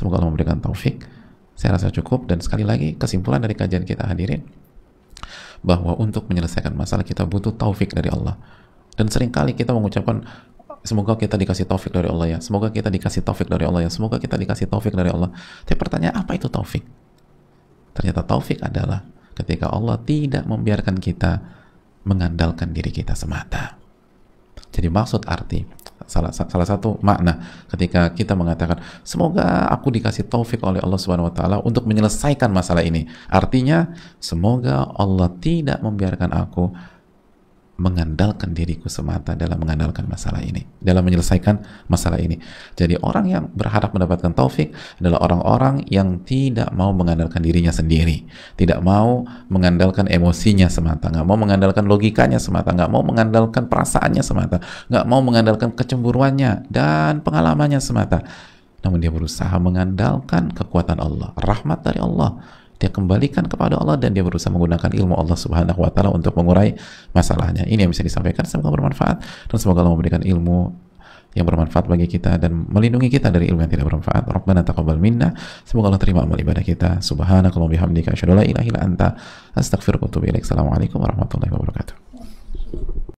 Semoga Allah memberikan taufik. Saya rasa cukup dan sekali lagi kesimpulan dari kajian kita hadirin bahwa untuk menyelesaikan masalah kita butuh taufik dari Allah. Dan seringkali kita mengucapkan semoga kita dikasih taufik dari Allah ya. Semoga kita dikasih taufik dari Allah ya. Semoga kita dikasih taufik dari Allah. Tapi pertanyaan apa itu taufik? Ternyata taufik adalah ketika Allah tidak membiarkan kita mengandalkan diri kita semata. Jadi maksud arti salah salah satu makna ketika kita mengatakan semoga aku dikasih taufik oleh Allah Subhanahu wa taala untuk menyelesaikan masalah ini. Artinya semoga Allah tidak membiarkan aku mengandalkan diriku semata dalam mengandalkan masalah ini, dalam menyelesaikan masalah ini. Jadi orang yang berharap mendapatkan taufik adalah orang-orang yang tidak mau mengandalkan dirinya sendiri, tidak mau mengandalkan emosinya semata, nggak mau mengandalkan logikanya semata, nggak mau mengandalkan perasaannya semata, nggak mau mengandalkan kecemburuannya dan pengalamannya semata. Namun dia berusaha mengandalkan kekuatan Allah, rahmat dari Allah, dia kembalikan kepada Allah dan dia berusaha menggunakan ilmu Allah Subhanahu wa taala untuk mengurai masalahnya. Ini yang bisa disampaikan semoga bermanfaat dan semoga Allah memberikan ilmu yang bermanfaat bagi kita dan melindungi kita dari ilmu yang tidak bermanfaat. Rabbana taqabbal minna. Semoga Allah terima amal ibadah kita. Subhanakallahumma bihamdika asyhadu an la ilaha illa anta astaghfiruka wa atubu ilaik. Assalamualaikum warahmatullahi wabarakatuh.